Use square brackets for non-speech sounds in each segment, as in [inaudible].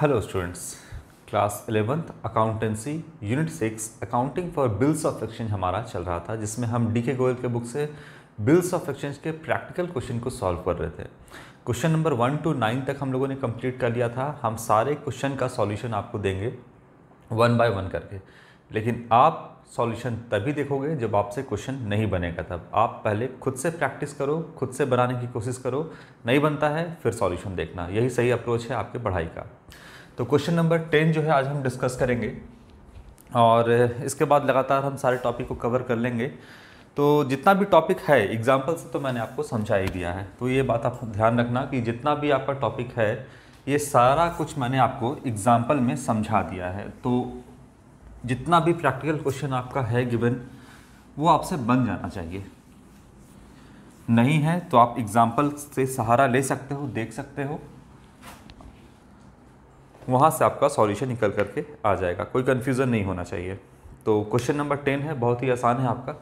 hello students class eleventh accountancy unit six accounting for bills of exchange हमारा चल रहा था जिसमें हम डी के गोयल के बुक से बिल्स ऑफ एक्सचेंज के प्रैक्टिकल क्वेश्चन को सॉल्व कर रहे थे question number one two nine तक हम लोगों ने कंप्लीट कर लिया था हम सारे क्वेश्चन का सॉल्यूशन आपको देंगे वन बाय वन करके लेकिन आप सॉल्यूशन तभी देखोगे जब आपसे क्वेश्चन नहीं बनेगा तब आप पहले खुद से प्रैक्टिस करो खुद से बनाने की कोशिश करो नहीं बनता है फिर सॉल्यूशन देखना यही सही अप्रोच है आपके पढ़ाई का तो क्वेश्चन नंबर टेन जो है आज हम डिस्कस करेंगे और इसके बाद लगातार हम सारे टॉपिक को कवर कर लेंगे तो जितना भी टॉपिक है एग्जाम्पल से तो मैंने आपको समझा ही दिया है तो ये बात आप ध्यान रखना कि जितना भी आपका टॉपिक है ये सारा कुछ मैंने आपको एग्ज़ाम्पल में समझा दिया है तो जितना भी प्रैक्टिकल क्वेश्चन आपका है गिवन वो आपसे बन जाना चाहिए नहीं है तो आप एग्जाम्पल से सहारा ले सकते हो देख सकते हो वहाँ से आपका सॉल्यूशन निकल करके आ जाएगा कोई कन्फ्यूज़न नहीं होना चाहिए तो क्वेश्चन नंबर टेन है बहुत ही आसान है आपका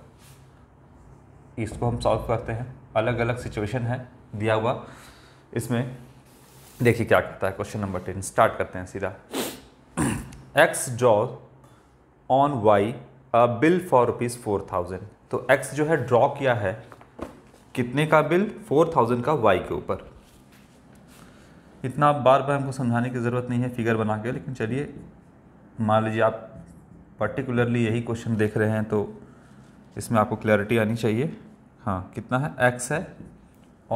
इसको हम सॉल्व करते हैं अलग अलग सिचुएशन है दिया हुआ इसमें देखिए क्या कहता है क्वेश्चन नंबर टेन स्टार्ट करते हैं सीधा एक्स [clears throat] जॉ on Y a bill for rupees four thousand तो एक्स जो है ड्रॉ किया है कितने का बिल फोर थाउजेंड का वाई के ऊपर इतना बार बार हमको समझाने की ज़रूरत नहीं है फिगर बना के लेकिन चलिए मान लीजिए आप पर्टिकुलरली यही क्वेश्चन देख रहे हैं तो इसमें आपको क्लैरिटी आनी चाहिए हाँ कितना है एक्स है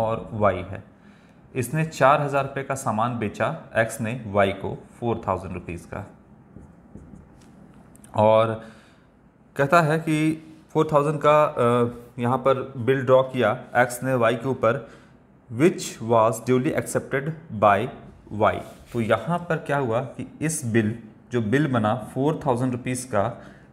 और वाई है इसने चार हज़ार रुपये का सामान बेचा एक्स ने वाई को फोर थाउजेंड रुपीज़ का और कहता है कि 4000 का यहाँ पर बिल ड्रॉ किया एक्स ने वाई के ऊपर which was duly accepted by Y तो यहाँ पर क्या हुआ कि इस बिल जो बिल बना फोर थाउजेंड रुपीज़ का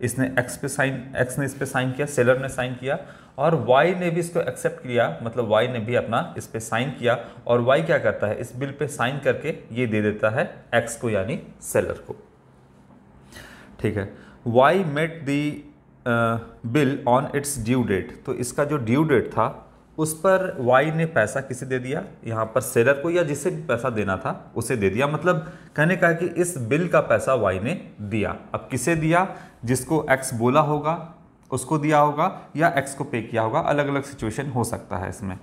इसने एक्स पे साइन एक्स ने इस पर साइन किया सेलर ने साइन किया और वाई ने भी इसको एक्सेप्ट किया मतलब वाई ने भी अपना इस पर साइन किया और वाई क्या करता है इस बिल पे साइन करके ये दे देता है एक्स को यानी सेलर को ठीक है Y met the bill on its due date तो इसका जो ड्यू डेट था उस पर वाई ने पैसा किसे दे दिया यहाँ पर सेलर को या जिसे भी पैसा देना था उसे दे दिया मतलब कहने का है कि इस बिल का पैसा वाई ने दिया अब किसे दिया जिसको एक्स बोला होगा उसको दिया होगा या एक्स को पे किया होगा अलग अलग सिचुएशन हो सकता है इसमें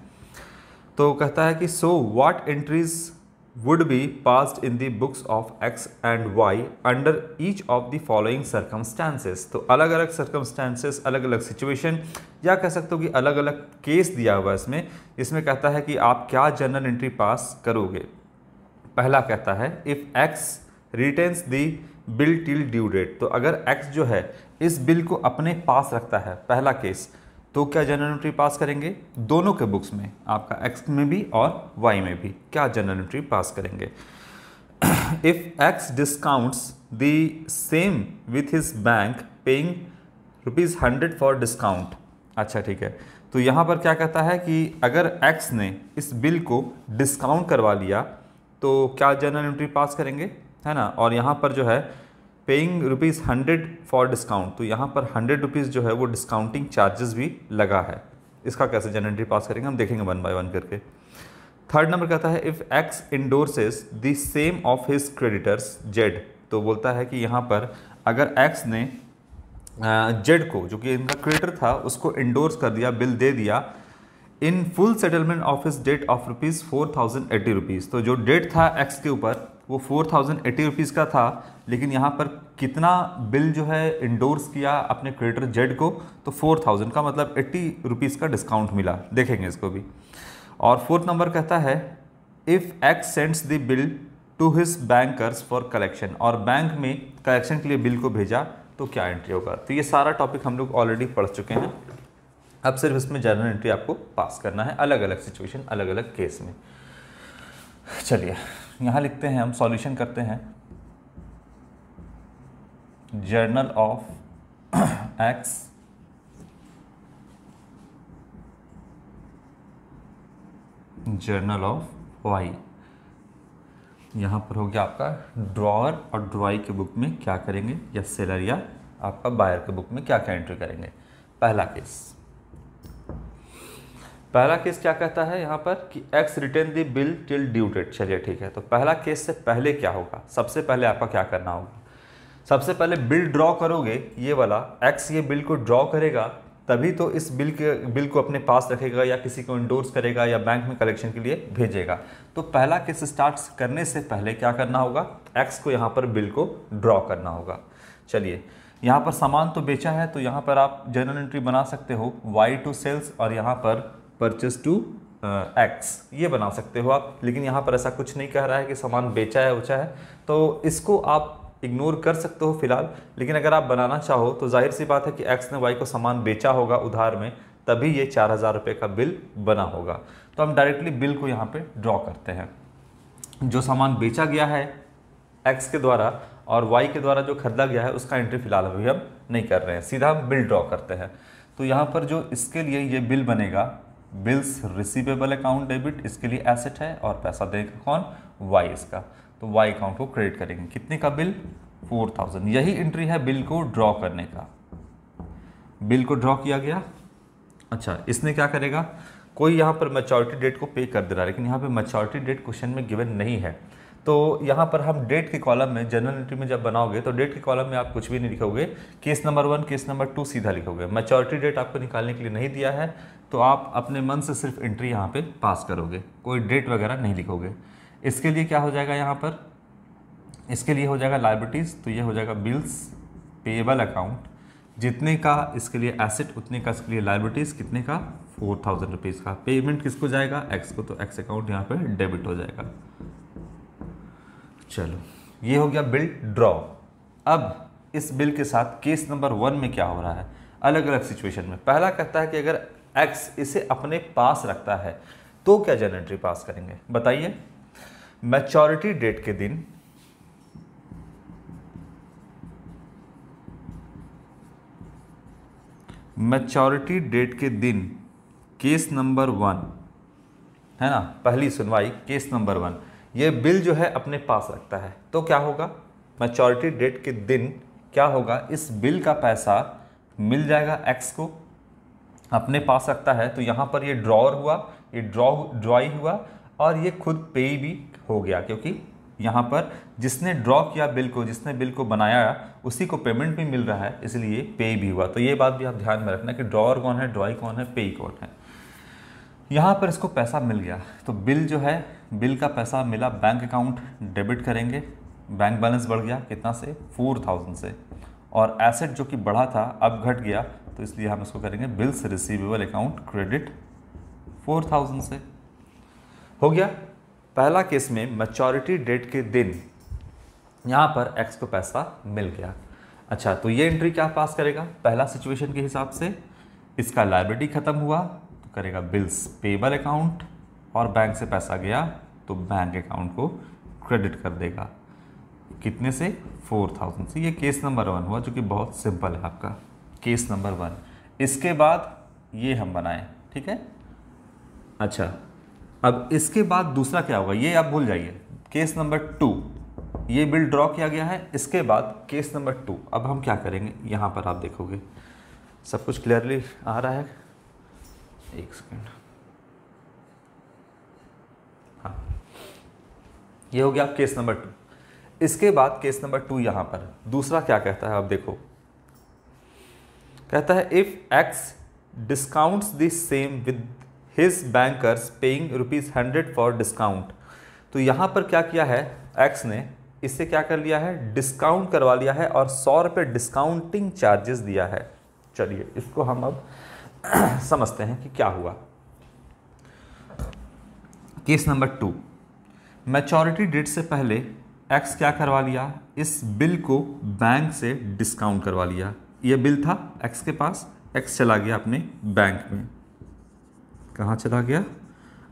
तो कहता है कि so what entries would be passed in the books of x and y under each of the following circumstances तो अलग अलग circumstances अलग अलग situation या कह सकते हो कि अलग अलग केस दिया हुआ है इसमें इसमें कहता है कि आप क्या जर्नल एंट्री पास करोगे पहला कहता है if x retains the bill till due date तो अगर x जो है इस बिल को अपने पास रखता है पहला केस तो क्या जनरल एंट्री पास करेंगे दोनों के बुक्स में आपका एक्स में भी और वाई में भी क्या जनरल एंट्री पास करेंगे if X discounts the same with his bank paying rupees hundred for discount अच्छा ठीक है तो यहाँ पर क्या कहता है कि अगर एक्स ने इस बिल को डिस्काउंट करवा लिया तो क्या जनरल एंट्री पास करेंगे है ना और यहाँ पर जो है paying rupees hundred for discount तो यहाँ पर हंड्रेड रुपीज़ जो है वो डिस्काउंटिंग चार्जेस भी लगा है इसका कैसे जनरेटरी पास करेंगे हम देखेंगे वन बाय वन करके थर्ड नंबर कहता है if X endorses the same of his creditors Z तो बोलता है कि यहाँ पर अगर एक्स ने जेड को जो कि इनका क्रेडिटर था उसको इंडोर्स कर दिया बिल दे दिया in full settlement of his debt of rupees four thousand eighty rupees तो जो डेट था एक्स के ऊपर वो फोर थाउजेंड एट्टी रुपीज़ का था लेकिन यहाँ पर कितना बिल जो है इंडोर्स किया अपने क्रेडिटर जेड को तो फोर थाउजेंड का मतलब एट्टी रुपीज़ का डिस्काउंट मिला देखेंगे इसको भी और फोर्थ नंबर कहता है if X sends the bill to his bankers for collection और बैंक में कलेक्शन के लिए बिल को भेजा तो क्या एंट्री होगा तो ये सारा टॉपिक हम लोग ऑलरेडी पढ़ चुके हैं अब सिर्फ इसमें जर्नल एंट्री आपको पास करना है अलग अलग सिचुएशन अलग अलग केस में चलिए यहाँ लिखते हैं हम सॉल्यूशन करते हैं journal of X journal of Y यहाँ पर हो गया आपका ड्रॉअर और ड्रॉई के बुक में क्या करेंगे या सेलर या आपका बायर के बुक में क्या क्या एंट्री करेंगे पहला केस पहला केस क्या कहता है यहाँ पर कि X return the bill till due date चलिए ठीक है तो पहला केस से पहले क्या होगा सबसे पहले आपका क्या करना होगा सबसे पहले बिल ड्रॉ करोगे ये वाला एक्स ये बिल को ड्रॉ करेगा तभी तो इस बिल के बिल को अपने पास रखेगा या किसी को इंडोर्स करेगा या बैंक में कलेक्शन के लिए भेजेगा तो पहला केस स्टार्ट करने से पहले क्या करना होगा एक्स को यहाँ पर बिल को ड्रॉ करना होगा चलिए यहाँ पर सामान तो बेचा है तो यहाँ पर आप जनरल एंट्री बना सकते हो वाई टू सेल्स और यहाँ पर परचेज टू एक्स ये बना सकते हो आप लेकिन यहाँ पर ऐसा कुछ नहीं कह रहा है कि सामान बेचा है उचा है तो इसको आप इग्नोर कर सकते हो फिलहाल लेकिन अगर आप बनाना चाहो तो जाहिर सी बात है कि एक्स ने वाई को सामान बेचा होगा उधार में तभी ये चार हज़ार रुपये का बिल बना होगा तो हम डायरेक्टली बिल को यहाँ पे ड्रॉ करते हैं जो सामान बेचा गया है एक्स के द्वारा और वाई के द्वारा जो खरीदा गया है उसका एंट्री फिलहाल अभी हम नहीं कर रहे हैं सीधा हम बिल ड्रॉ करते हैं तो यहाँ पर जो इसके लिए ये बिल बनेगा बिल्स रिसीवेबल अकाउंट डेबिट इसके लिए एसेट है और पैसा देगा कौन वाई इसका तो वाई अकाउंट को क्रेडिट करेंगे कितने का बिल फोर थाउजेंड यही एंट्री है बिल को ड्रॉ करने का बिल को ड्रॉ किया गया अच्छा इसने क्या करेगा कोई यहाँ पर मेचोरिटी डेट को पे कर दे रहा है लेकिन यहाँ पर मेचोरिटी डेट क्वेश्चन में गिवन नहीं है तो यहाँ पर हम डेट के कॉलम में जनरल एंट्री में जब बनाओगे तो डेट के कॉलम में आप कुछ भी नहीं लिखोगे case number one case number two सीधा लिखोगे मेचोरिटी डेट आपको निकालने के लिए नहीं दिया है तो आप अपने मन से सिर्फ एंट्री यहाँ पे पास करोगे कोई डेट वगैरह नहीं लिखोगे इसके लिए क्या हो जाएगा यहाँ पर इसके लिए हो जाएगा लाइब्रेटीज़ तो ये हो जाएगा बिल्स पेएबल अकाउंट जितने का इसके लिए एसेट उतने का इसके लिए लाइब्रेटीज़ कितने का फोर थाउजेंड रुपीज़ का पेमेंट किसको जाएगा एक्स को तो एक्स अकाउंट यहाँ पर डेबिट हो जाएगा चलो ये हो गया बिल ड्रॉ अब इस बिल के साथ केस नंबर वन में क्या हो रहा है अलग अलग सिचुएशन में पहला कहता है कि अगर एक्स इसे अपने पास रखता है तो क्या जेनेट्री पास करेंगे बताइए मैच्योरिटी डेट के दिन मैच्योरिटी डेट के दिन केस नंबर वन है ना पहली सुनवाई केस नंबर वन ये बिल जो है अपने पास रखता है तो क्या होगा मैच्योरिटी डेट के दिन क्या होगा इस बिल का पैसा मिल जाएगा एक्स को अपने पास रखता है तो यहाँ पर ये ड्रॉर हुआ ये ड्रॉ ड्रॉई हुआ और ये खुद पे भी हो गया क्योंकि यहाँ पर जिसने ड्रॉ किया बिल को जिसने बिल को बनाया उसी को पेमेंट भी मिल रहा है इसलिए पे भी हुआ तो ये बात भी आप ध्यान में रखना कि ड्रॉर कौन है ड्रॉई कौन है पे कौन है यहाँ पर इसको पैसा मिल गया तो बिल जो है बिल का पैसा मिला बैंक अकाउंट डेबिट करेंगे बैंक बैलेंस बढ़ गया कितना से फोर थाउजेंड से और एसेट जो कि बढ़ा था अब घट गया तो इसलिए हम इसको करेंगे bills receivable account credit four thousand से हो गया पहला केस में मैच्योरिटी डेट के दिन यहाँ पर एक्स को पैसा मिल गया अच्छा तो ये एंट्री क्या पास करेगा पहला सिचुएशन के हिसाब से इसका लाइब्रेटी ख़त्म हुआ करेगा बिल्स पेबल अकाउंट और बैंक से पैसा गया तो बैंक अकाउंट को क्रेडिट कर देगा कितने से फोर थाउजेंड से ये केस नंबर वन हुआ जो कि बहुत सिंपल है आपका केस नंबर वन इसके बाद ये हम बनाए ठीक है अच्छा अब इसके बाद दूसरा क्या होगा ये आप भूल जाइए केस नंबर टू ये बिल ड्रॉ किया गया है इसके बाद केस नंबर टू अब हम क्या करेंगे यहाँ पर आप देखोगे सब कुछ क्लियरली आ रहा है एक सेकेंड हाँ ये हो गया केस नंबर टू इसके बाद केस नंबर टू यहां पर दूसरा क्या कहता है आप देखो कहता है if X discounts the same with his bankers paying rupees hundred for discount तो यहां पर क्या किया है एक्स ने इससे क्या कर लिया है डिस्काउंट करवा लिया है और सौ रुपये डिस्काउंटिंग चार्जेस दिया है चलिए इसको हम अब [clears throat] समझते हैं कि क्या हुआ case number two maturity date से पहले एक्स क्या करवा लिया इस बिल को बैंक से डिस्काउंट करवा लिया यह बिल था एक्स के पास एक्स चला गया अपने बैंक में कहाँ चला गया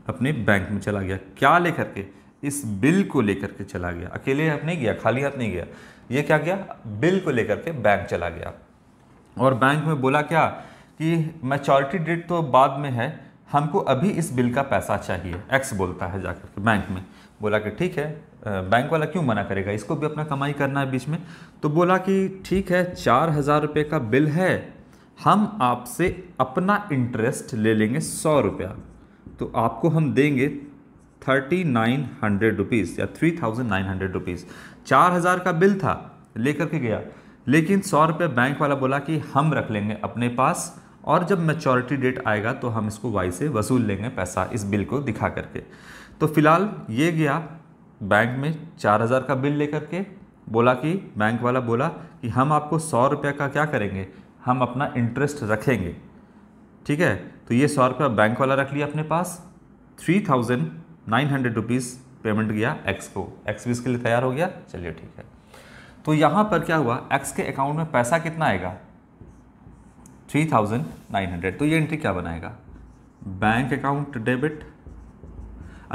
अपने बैंक में चला गया क्या लेकर के इस बिल को लेकर के चला गया अकेले हाथ नहीं गया खाली हाथ नहीं गया ये क्या गया बिल को लेकर के बैंक चला गया और बैंक में बोला क्या कि मैच्योरिटी डेट तो बाद में है हमको अभी इस बिल का पैसा चाहिए एक्स बोलता है जाकर के बैंक में बोला कि ठीक है बैंक वाला क्यों मना करेगा इसको भी अपना कमाई करना है बीच में तो बोला कि ठीक है चार हज़ार रुपये का बिल है हम आपसे अपना इंटरेस्ट ले लेंगे सौ रुपया तो आपको हम देंगे थर्टी नाइन हंड्रेड रुपीज़ या three thousand nine hundred rupees चार हज़ार का बिल था लेकर के गया लेकिन सौ रुपये बैंक वाला बोला कि हम रख लेंगे अपने पास और जब मेचोरिटी डेट आएगा तो हम इसको वाई से वसूल लेंगे पैसा इस बिल को दिखा करके तो फिलहाल ये गया बैंक में चार हज़ार का बिल लेकर के बोला कि बैंक वाला बोला कि हम आपको सौ रुपये का क्या करेंगे हम अपना इंटरेस्ट रखेंगे ठीक है तो ये सौ रुपया बैंक वाला रख लिया अपने पास three thousand nine hundred rupees payment गया एक्स को एक्स भी इसके लिए तैयार हो गया चलिए ठीक है तो यहाँ पर क्या हुआ एक्स के अकाउंट में पैसा कितना आएगा थ्री थाउजेंड नाइन हंड्रेड तो ये एंट्री क्या बनाएगा बैंक अकाउंट डेबिट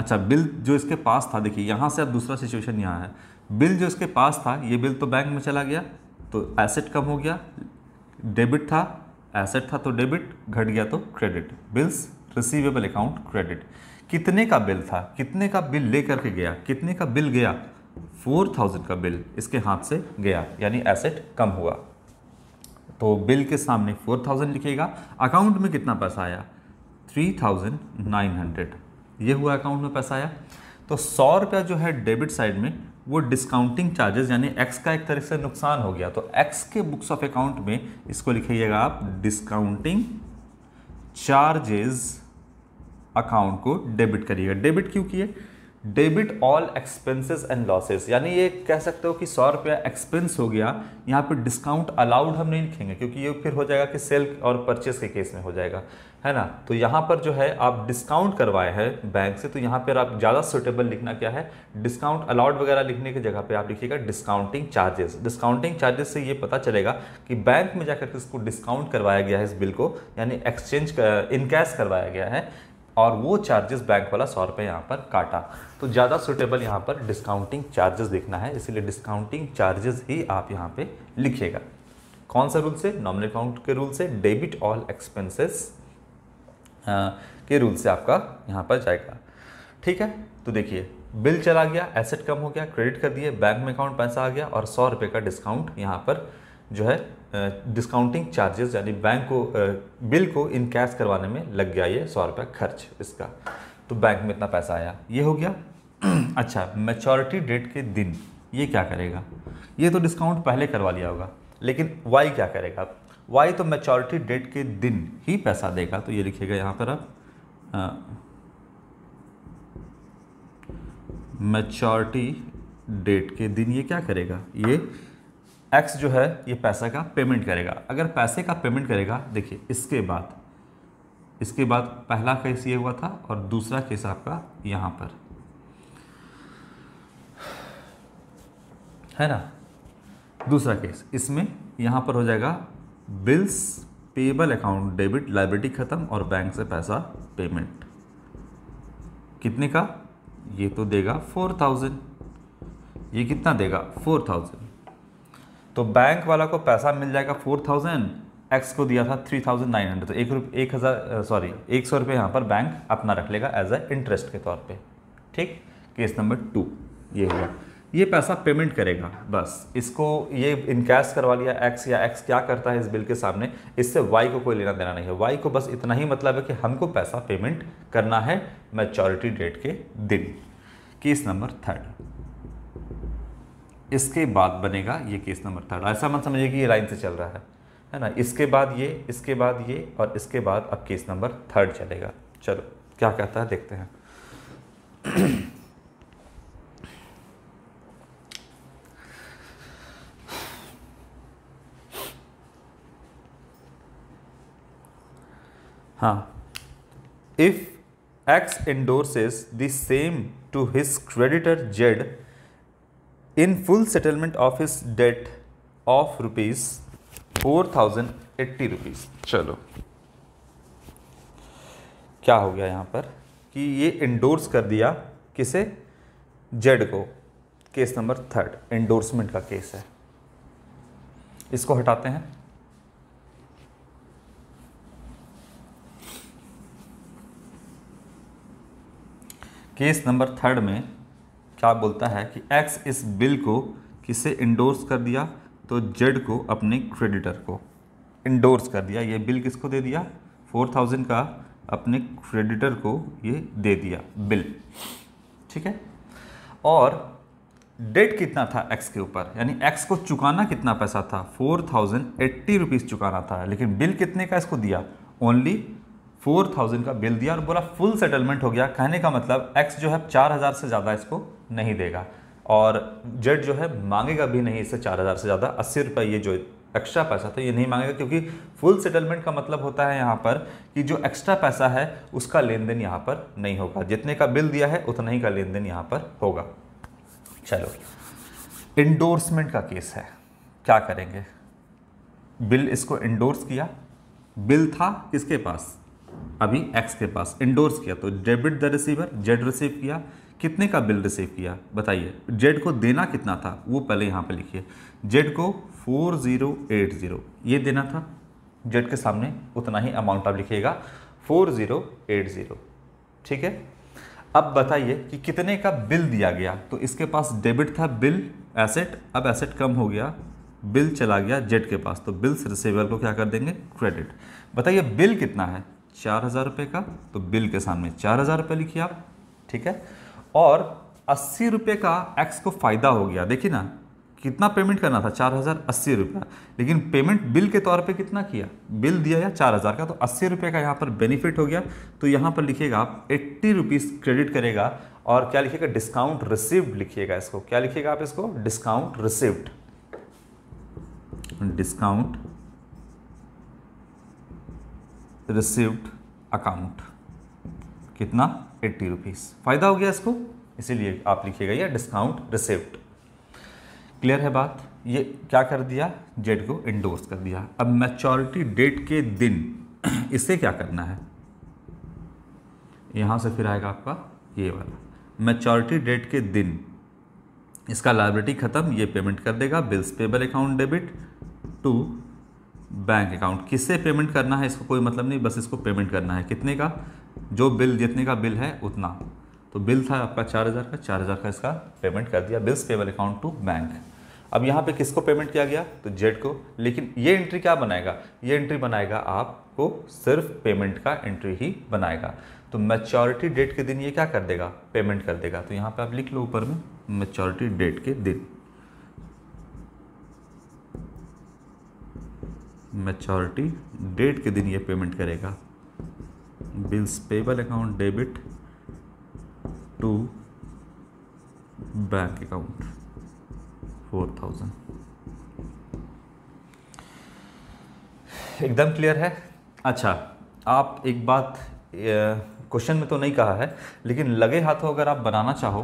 अच्छा बिल जो इसके पास था देखिए यहाँ से अब दूसरा सिचुएशन यहाँ है बिल जो इसके पास था ये बिल तो बैंक में चला गया तो एसेट कम हो गया डेबिट था एसेट था तो डेबिट घट गया तो credit bills receivable account credit कितने का बिल था कितने का बिल ले करके गया कितने का बिल गया फोर थाउजेंड का बिल इसके हाथ से गया यानी एसेट कम हुआ तो बिल के सामने फोर थाउजेंड लिखेगा अकाउंट में कितना पैसा आया थ्री थाउजेंड नाइन हंड्रेड ये हुआ अकाउंट में पैसा आया तो सौ रुपया जो है डेबिट साइड में वो डिस्काउंटिंग चार्जेस यानी एक्स का एक तरह से नुकसान हो गया तो एक्स के बुक्स ऑफ अकाउंट में इसको लिखिएगा आप डिस्काउंटिंग चार्जेस अकाउंट को डेबिट करिएगा डेबिट क्यों किए debit all expenses and losses यानी ये कह सकते हो कि सौ रुपया एक्सपेंस हो गया यहाँ पे डिस्काउंट अलाउड हम नहीं लिखेंगे क्योंकि ये फिर हो जाएगा कि सेल और परचेस के केस में हो जाएगा है ना तो यहाँ पर जो है आप डिस्काउंट करवाए हैं बैंक से तो यहाँ पर आप ज़्यादा सुटेबल लिखना क्या है डिस्काउंट अलाउड वगैरह लिखने की जगह पर आप लिखिएगा डिस्काउंटिंग चार्जेस डिस्काउंटिंग चार्जेस से ये पता चलेगा कि बैंक में जाकर के इसको डिस्काउंट करवाया गया है इस बिल को यानी एक्सचेंज इनकैश करवाया गया है और वो चार्जेस बैंक वाला सौ रुपये यहाँ पर काटा तो ज़्यादा सुटेबल यहाँ पर डिस्काउंटिंग चार्जेस देखना है इसलिए डिस्काउंटिंग चार्जेस ही आप यहाँ पे लिखिएगा कौन सा रूल से नॉमिनल अकाउंट के रूल से डेबिट ऑल एक्सपेंसेस के रूल से आपका यहाँ पर जाएगा ठीक है तो देखिए बिल चला गया एसेट कम हो गया क्रेडिट कर दिए बैंक में अकाउंट पैसा आ गया और सौ रुपये का डिस्काउंट यहाँ पर जो है डिस्काउंटिंग चार्जेस यानी बैंक को बिल को इन कैश करवाने में लग गया ये सौ रुपया खर्च इसका तो बैंक में इतना पैसा आया ये हो गया [clears throat] अच्छा मेचोरिटी डेट के दिन ये क्या करेगा ये तो डिस्काउंट पहले करवा लिया होगा लेकिन वाई क्या करेगा वाई तो मेचोरिटी डेट के दिन ही पैसा देगा तो ये लिखेगा यहाँ पर आप मेचोरिटी डेट के दिन ये क्या करेगा ये एक्स जो है ये पैसा का पेमेंट करेगा अगर पैसे का पेमेंट करेगा देखिए इसके बाद इसके बाद पहला केस ये हुआ था और दूसरा केस आपका यहाँ पर है ना दूसरा केस इसमें यहाँ पर हो जाएगा bills payable account debit liability ख़त्म और बैंक से पैसा पेमेंट कितने का ये तो देगा फोर थाउजेंड ये कितना देगा फोर थाउजेंड तो बैंक वाला को पैसा मिल जाएगा फोर थाउजेंड एक्स को दिया था थ्री थाउजेंड नाइन हंड्रेड तो एक रुप एक हज़ार सॉरी एक सौ रुपये यहाँ पर बैंक अपना रख लेगा एज अ इंटरेस्ट के तौर पे ठीक केस नंबर टू ये हुआ ये पैसा पेमेंट करेगा बस इसको ये इनकैश करवा लिया एक्स या एक्स क्या करता है इस बिल के सामने इससे वाई को कोई लेना देना नहीं है वाई को बस इतना ही मतलब है कि हमको पैसा पेमेंट करना है मैच्योरिटी डेट के दिन केस नंबर थर्ड इसके बाद बनेगा ये केस नंबर थर्ड ऐसा मत समझिए कि ये लाइन से चल रहा है है ना इसके बाद ये इसके बाद ये और इसके बाद अब केस नंबर थर्ड चलेगा चलो क्या कहता है देखते हैं हाँ if X endorses the same to his creditor Z in settlement of settlement debt of rupees four thousand eighty rupees चलो क्या हो गया यहां पर कि ये इंडोर्स कर दिया किसे जेड को केस नंबर थर्ड इंडोर्समेंट का केस है इसको हटाते हैं केस नंबर थर्ड में क्या बोलता है कि एक्स इस बिल को किसे इंडोर्स कर दिया तो जेड को अपने क्रेडिटर को इंडोर्स कर दिया ये बिल किसको दे दिया फोर थाउजेंड का अपने क्रेडिटर को ये दे दिया बिल ठीक है और डेट कितना था एक्स के ऊपर यानी एक्स को चुकाना कितना पैसा था फोर थाउजेंड एट्टी रुपीज़ चुकाना था लेकिन बिल कितने का इसको दिया ओनली फोर थाउजेंड का बिल दिया और बोला फुल सेटलमेंट हो गया कहने का मतलब एक्स जो है चार हज़ार से ज़्यादा इसको नहीं देगा और जेट जो है मांगेगा भी नहीं इससे चार हज़ार से ज़्यादा अस्सी रुपये ये जो एक्स्ट्रा पैसा था ये नहीं मांगेगा क्योंकि फुल सेटलमेंट का मतलब होता है यहाँ पर कि जो एक्स्ट्रा पैसा है उसका लेन देन यहाँ पर नहीं होगा जितने का बिल दिया है उतना ही का लेन देन यहाँ पर होगा चलो इंडोर्समेंट का केस है क्या करेंगे बिल इसको इंडोर्स किया बिल था किसके पास अभी एक्स के पास इंडोर्स किया तो debit the receiver Z receive किया कितने का बिल रिसीव किया बताइए जेड को देना कितना था वो पहले यहाँ पे लिखिए जेड को 4080 ये देना था जेड के सामने उतना ही अमाउंट आप लिखिएगा 4080 ठीक है अब बताइए कि कितने का बिल दिया गया तो इसके पास डेबिट था बिल एसेट अब एसेट कम हो गया बिल चला गया जेड के पास तो बिल्स रिसीवर को क्या कर देंगे क्रेडिट बताइए बिल कितना है चार हज़ार रुपये का तो बिल के सामने चार हज़ार रुपये लिखिए आप ठीक है और अस्सी रुपये का एक्स को फ़ायदा हो गया देखिए ना कितना पेमेंट करना था चार हज़ार अस्सी रुपया लेकिन पेमेंट बिल के तौर पे कितना किया बिल दिया या चार हज़ार का तो अस्सी रुपये का यहाँ पर बेनिफिट हो गया तो यहाँ पर लिखिएगा आप एट्टी रुपीज़ क्रेडिट करेगा और क्या लिखिएगा डिस्काउंट रिसिव्ड लिखिएगा इसको क्या लिखिएगा आप इसको discount received discount received account कितना एट्टी रुपीज़ फ़ायदा हो गया इसको इसीलिए आप लिखिएगा ये डिस्काउंट रिसिप्ट क्लियर है बात ये क्या कर दिया जेड को इंडोर्स कर दिया अब मैच्योरिटी डेट के दिन [clears throat] इसे क्या करना है यहाँ से फिर आएगा आपका ये वाला मैच्योरिटी डेट के दिन इसका लाइब्रेटी ख़त्म ये पेमेंट कर देगा bills payable account debit to bank account किससे पेमेंट करना है इसको कोई मतलब नहीं बस इसको पेमेंट करना है कितने का जो बिल जितने का बिल है उतना तो बिल था आपका चार हज़ार का चार हज़ार का इसका पेमेंट कर दिया bills payable account to bank अब यहाँ पे किसको पेमेंट किया गया तो जेड को लेकिन ये एंट्री क्या बनाएगा ये एंट्री बनाएगा आपको सिर्फ पेमेंट का एंट्री ही बनाएगा तो मैच्योरिटी डेट के दिन ये क्या कर देगा पेमेंट कर देगा तो यहाँ पर आप लिख लो ऊपर में मैच्योरिटी डेट के दिन मैच्योरिटी डेट के दिन ये पेमेंट करेगा bills payable account debit to bank account four thousand एकदम क्लियर है अच्छा आप एक बात क्वेश्चन में तो नहीं कहा है लेकिन लगे हाथों अगर आप बनाना चाहो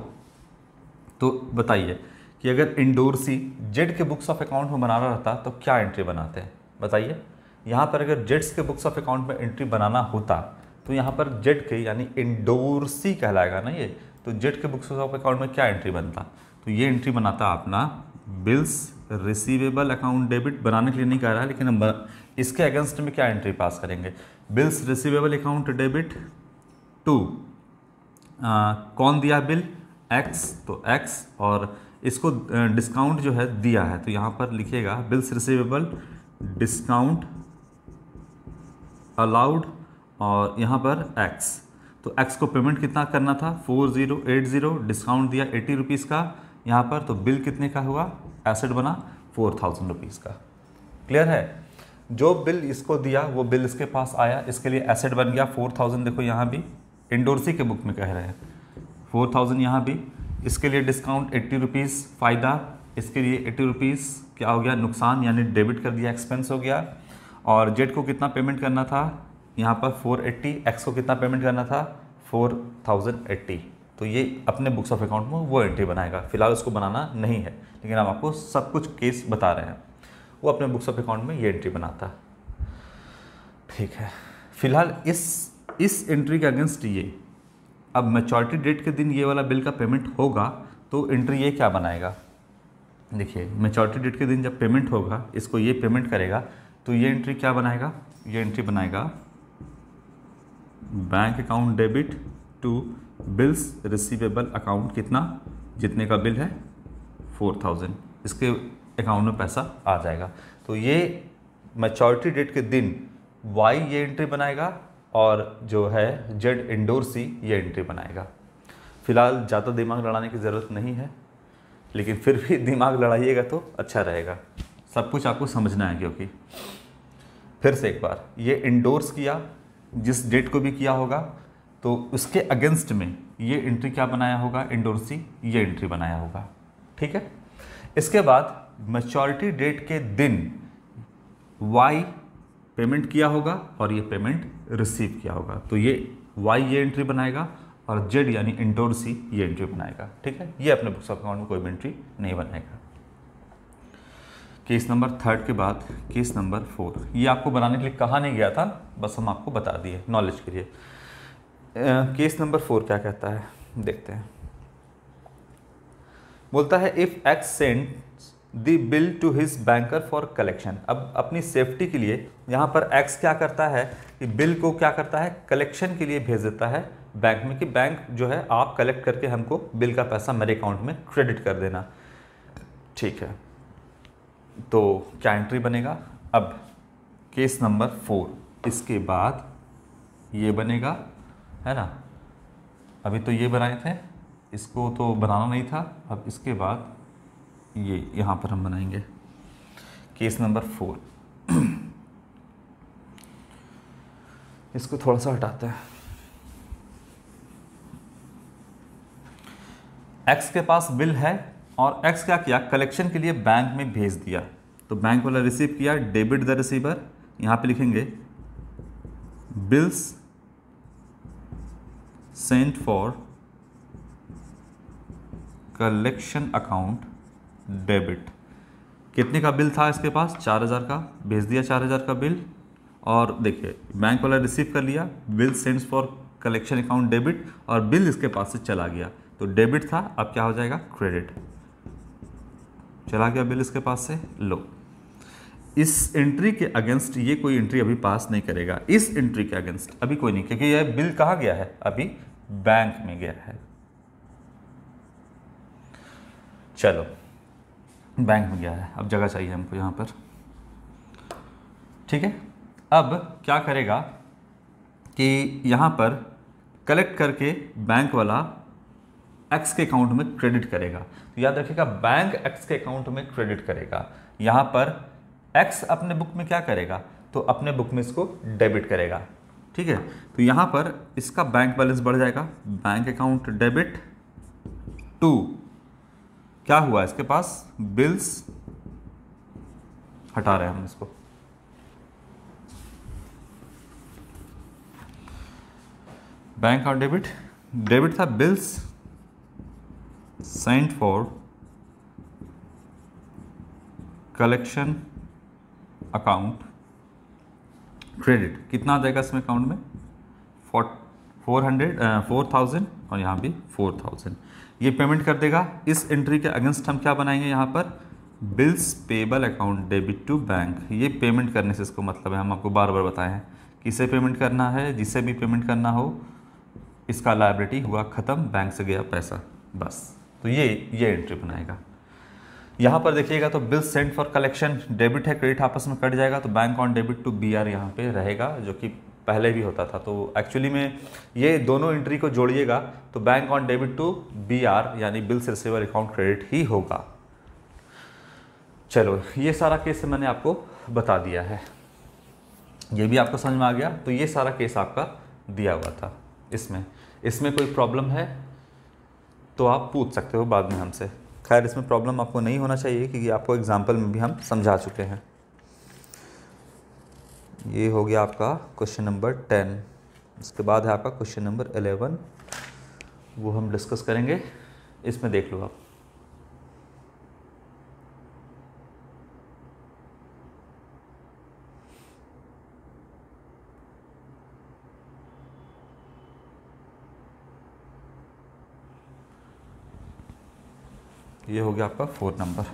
तो बताइए कि अगर इंडोर सी जेड के बुक्स ऑफ अकाउंट में बनाना रहता तो क्या एंट्री बनाते हैं बताइए यहाँ पर अगर जेड्स के बुक्स ऑफ अकाउंट में एंट्री बनाना होता तो यहाँ पर जेट के यानी इंडोरसी कहलाएगा ना ये तो जेट के बुक्स ऑफ अकाउंट में क्या एंट्री बनता तो ये एंट्री बनाता अपना बिल्स रिसीवेबल अकाउंट डेबिट बनाने के लिए नहीं कह रहा है लेकिन हम इसके अगेंस्ट में क्या एंट्री पास करेंगे bills receivable account debit to कौन दिया बिल एक्स तो एक्स और इसको डिस्काउंट जो है दिया है तो यहाँ पर लिखिएगा बिल्स रिसीवेबल डिस्काउंट अलाउड और यहाँ पर x तो x को पेमेंट कितना करना था four zero eight zero discount दिया एट्टी रुपीज़ का यहाँ पर तो बिल कितने का हुआ एसेट बना फोर थाउजेंड रुपीज़ का क्लियर है जो बिल इसको दिया वो बिल इसके पास आया इसके लिए एसेट बन गया फोर थाउजेंड देखो यहाँ भी इंडोरसी के बुक में कह रहे हैं फोर थाउजेंड यहाँ भी इसके लिए डिस्काउंट एट्टी रुपीज़ फ़ायदा इसके लिए एट्टी रुपीज़ क्या हो गया नुकसान यानी डेबिट कर दिया एक्सपेंस हो गया और जेट को कितना पेमेंट करना था यहाँ पर फोर एट्टी एक्स को कितना पेमेंट करना था फोर थाउजेंड एट्टी तो ये अपने बुक्स ऑफ अकाउंट में वो एंट्री बनाएगा फिलहाल उसको बनाना नहीं है लेकिन हम आपको सब कुछ केस बता रहे हैं वो अपने बुक्स ऑफ अकाउंट में ये एंट्री बनाता है ठीक है फिलहाल इस इस एंट्री के अगेंस्ट ये अब मेचोरिटी डेट के दिन ये वाला बिल का पेमेंट होगा तो एंट्री ये क्या बनाएगा देखिए मेचोरिटी डेट के दिन जब पेमेंट होगा इसको ये पेमेंट करेगा तो ये एंट्री क्या बनाएगा ये एंट्री बनाएगा bank account debit to bills receivable account कितना जितने का बिल है फोर थाउजेंड इसके अकाउंट में पैसा आ जाएगा तो ये मैच्योरिटी डेट के दिन वाई ये एंट्री बनाएगा और जो है जेड इंडोर सी ये एंट्री बनाएगा फिलहाल ज़्यादा दिमाग लड़ाने की ज़रूरत नहीं है लेकिन फिर भी दिमाग लड़ाइएगा तो अच्छा रहेगा सब कुछ आपको समझना है क्योंकि फिर से एक बार ये इंडोर्स किया जिस डेट को भी किया होगा तो उसके अगेंस्ट में ये एंट्री क्या बनाया होगा इंडोरसी ये एंट्री बनाया होगा ठीक है इसके बाद मेचोरिटी डेट के दिन वाई पेमेंट किया होगा और ये पेमेंट रिसीव किया होगा तो ये वाई ये एंट्री बनाएगा और जेड यानी इंडोर सी ये एंट्री बनाएगा ठीक है ये अपने बुक्स अकाउंट में कोई एंट्री नहीं बनाएगा केस नंबर थर्ड के बाद केस नंबर फोर ये आपको बनाने के लिए कहा नहीं गया था बस हम आपको बता दिए नॉलेज के लिए केस नंबर फोर क्या कहता है देखते हैं बोलता है if X send the bill to his banker for collection अब अपनी सेफ्टी के लिए यहाँ पर एक्स क्या करता है कि बिल को क्या करता है कलेक्शन के लिए भेज देता है बैंक में कि बैंक जो है आप कलेक्ट करके हमको बिल का पैसा मेरे अकाउंट में क्रेडिट कर देना ठीक है तो क्या एंट्री बनेगा अब केस नंबर फोर इसके बाद ये बनेगा है ना अभी तो ये बनाए थे इसको तो बनाना नहीं था अब इसके बाद ये यहाँ पर हम बनाएंगे केस नंबर फोर इसको थोड़ा सा हटाते हैं एक्स के पास बिल है और एक्स क्या किया कलेक्शन के लिए बैंक में भेज दिया तो बैंक वाला रिसीव किया डेबिट द रिसीवर यहाँ पे लिखेंगे bills sent for collection account debit कितने का बिल था इसके पास चार हज़ार का भेज दिया चार हज़ार का बिल और देखिए बैंक वाला रिसीव कर लिया bill sends for collection account debit और बिल इसके पास से चला गया तो डेबिट था अब क्या हो जाएगा क्रेडिट चला गया बिल इसके पास से लो इस एंट्री के अगेंस्ट ये कोई एंट्री अभी पास नहीं करेगा इस एंट्री के अगेंस्ट अभी कोई नहीं क्योंकि यह बिल कहा गया है अभी बैंक में गया है चलो बैंक में गया है अब जगह चाहिए हमको यहां पर ठीक है अब क्या करेगा कि यहां पर कलेक्ट करके बैंक वाला एक्स के अकाउंट में क्रेडिट करेगा तो याद रखिएगा बैंक एक्स के अकाउंट में क्रेडिट करेगा यहाँ पर एक्स अपने बुक में क्या करेगा तो अपने बुक में इसको डेबिट करेगा ठीक है तो यहाँ पर इसका बैंक बैलेंस बढ़ जाएगा बैंक अकाउंट डेबिट टू क्या हुआ इसके पास बिल्स हटा रहे हैं हम इसको बैंक अकाउंट डेबिट डेबिट था bills sent for collection account credit कितना आ जाएगा इसमें अकाउंट में four four hundred four thousand और यहाँ भी फोर थाउजेंड ये पेमेंट कर देगा इस एंट्री के अगेंस्ट हम क्या बनाएंगे यहाँ पर bills payable account debit to bank ये पेमेंट करने से इसको मतलब है हम आपको बार बार बताएं हैं किसे पेमेंट करना है जिसे भी पेमेंट करना हो इसका लाइब्रेटी हुआ ख़त्म बैंक से गया पैसा बस तो ये ये एंट्री बनाएगा यहाँ पर देखिएगा तो bill sent for collection debit है क्रेडिट आपस में कट जाएगा तो bank on debit to B R यहाँ पर रहेगा जो कि पहले भी होता था तो एक्चुअली में ये दोनों एंट्री को जोड़िएगा तो bank on debit to B R यानी बिल्स रिसीवर अकाउंट क्रेडिट ही होगा चलो ये सारा केस मैंने आपको बता दिया है ये भी आपको समझ में आ गया तो ये सारा केस आपका दिया हुआ था इसमें इसमें कोई प्रॉब्लम है तो आप पूछ सकते हो बाद में हमसे खैर इसमें प्रॉब्लम आपको नहीं होना चाहिए क्योंकि आपको एग्जाम्पल में भी हम समझा चुके हैं ये हो गया आपका क्वेश्चन नंबर टेन उसके बाद है आपका क्वेश्चन नंबर एलेवन वो हम डिस्कस करेंगे इसमें देख लो आप ये हो गया आपका फोर नंबर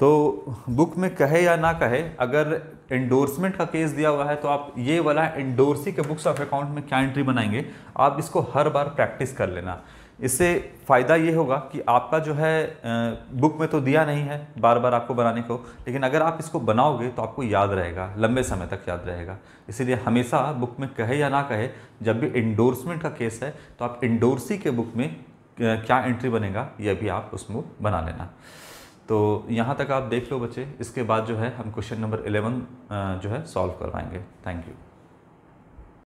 तो बुक में कहे या ना कहे अगर एंडोर्समेंट का केस दिया हुआ है तो आप ये वाला एंडोर्सी के बुक्स ऑफ अकाउंट में क्या एंट्री बनाएंगे आप इसको हर बार प्रैक्टिस कर लेना इससे फ़ायदा ये होगा कि आपका जो है बुक में तो दिया नहीं है बार बार आपको बनाने को लेकिन अगर आप इसको बनाओगे तो आपको याद रहेगा लंबे समय तक याद रहेगा इसीलिए हमेशा बुक में कहे या ना कहे जब भी इंडोर्समेंट का केस है तो आप इंडोर्सी के बुक में क्या एंट्री बनेगा यह भी आप उसमें बना लेना तो यहाँ तक आप देख लो बच्चे इसके बाद जो है हम क्वेश्चन नंबर इलेवन जो है सॉल्व करवाएंगे थैंक यू